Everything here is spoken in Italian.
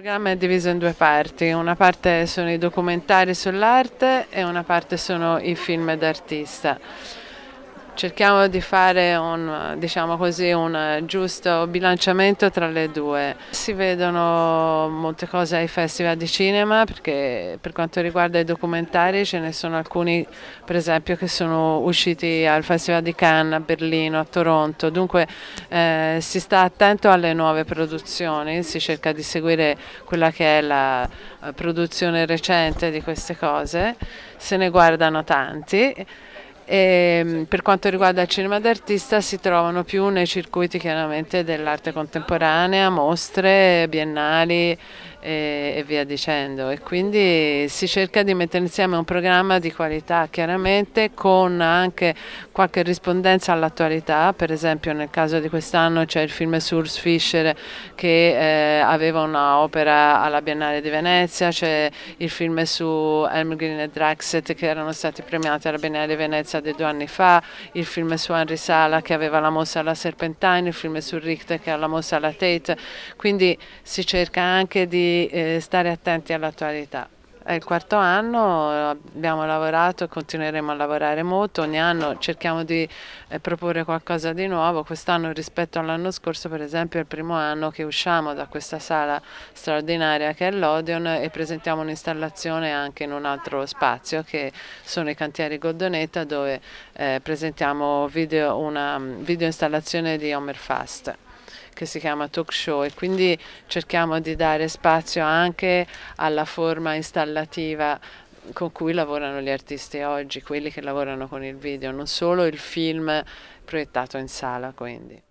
Il programma è diviso in due parti, una parte sono i documentari sull'arte e una parte sono i film d'artista cerchiamo di fare un, diciamo così, un, giusto bilanciamento tra le due. Si vedono molte cose ai festival di cinema perché per quanto riguarda i documentari ce ne sono alcuni per esempio che sono usciti al festival di Cannes, a Berlino, a Toronto, dunque eh, si sta attento alle nuove produzioni, si cerca di seguire quella che è la eh, produzione recente di queste cose, se ne guardano tanti. E, ehm, per quanto riguarda il cinema d'artista si trovano più nei circuiti chiaramente dell'arte contemporanea, mostre, biennali e, eh, e, via dicendo e quindi si cerca di mettere insieme un programma di qualità chiaramente con anche qualche rispondenza all'attualità, per esempio nel caso di quest'anno c'è il film Surs Fisher che eh, aveva un'opera alla Biennale di Venezia, c'è il film su Elm Green e Draxet che erano stati premiati alla Biennale di Venezia Rossa di due anni fa, il film su Henry Sala che aveva la mossa alla Serpentine, il film su Richter che ha la mossa alla Tate, quindi si cerca anche di eh, stare attenti all'attualità. È il quarto anno, abbiamo lavorato e continueremo a lavorare molto, ogni anno cerchiamo di eh, proporre qualcosa di nuovo, quest'anno rispetto all'anno scorso per esempio è il primo anno che usciamo da questa sala straordinaria che è l'Odeon e presentiamo un'installazione anche in un altro spazio che sono i cantieri Goldonetta dove eh, presentiamo video, una video installazione di Homer Fast che si chiama talk show e quindi cerchiamo di dare spazio anche alla forma installativa con cui lavorano gli artisti oggi, quelli che lavorano con il video, non solo il film proiettato in sala quindi.